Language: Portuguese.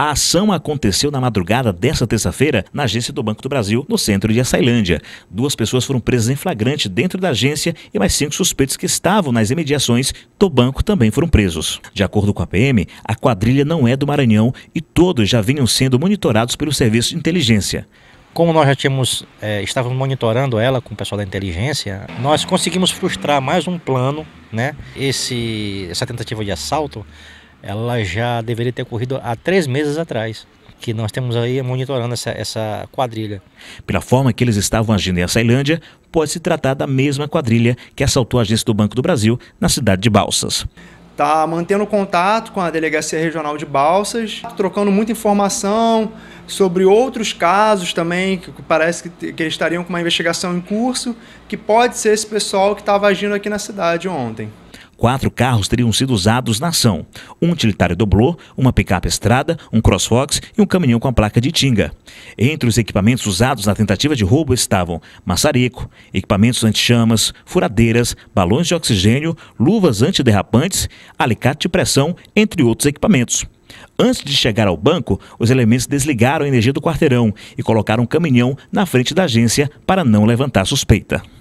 A ação aconteceu na madrugada desta terça-feira na agência do Banco do Brasil, no centro de Açailândia. Duas pessoas foram presas em flagrante dentro da agência e mais cinco suspeitos que estavam nas imediações do banco também foram presos. De acordo com a PM, a quadrilha não é do Maranhão e todos já vinham sendo monitorados pelo serviço de inteligência como nós já tínhamos, é, estávamos monitorando ela com o pessoal da inteligência, nós conseguimos frustrar mais um plano, né? Esse, essa tentativa de assalto, ela já deveria ter ocorrido há três meses atrás que nós temos aí monitorando essa, essa quadrilha. Pela forma que eles estavam agindo em Açailândia, pode se tratar da mesma quadrilha que assaltou a agência do Banco do Brasil na cidade de Balsas. Está mantendo contato com a Delegacia Regional de Balsas, trocando muita informação sobre outros casos também, que parece que, que eles estariam com uma investigação em curso, que pode ser esse pessoal que estava agindo aqui na cidade ontem. Quatro carros teriam sido usados na ação: um utilitário doblô, uma picape estrada, um crossfox e um caminhão com a placa de tinga. Entre os equipamentos usados na tentativa de roubo estavam maçarico, equipamentos anti-chamas, furadeiras, balões de oxigênio, luvas antiderrapantes, alicate de pressão, entre outros equipamentos. Antes de chegar ao banco, os elementos desligaram a energia do quarteirão e colocaram um caminhão na frente da agência para não levantar suspeita.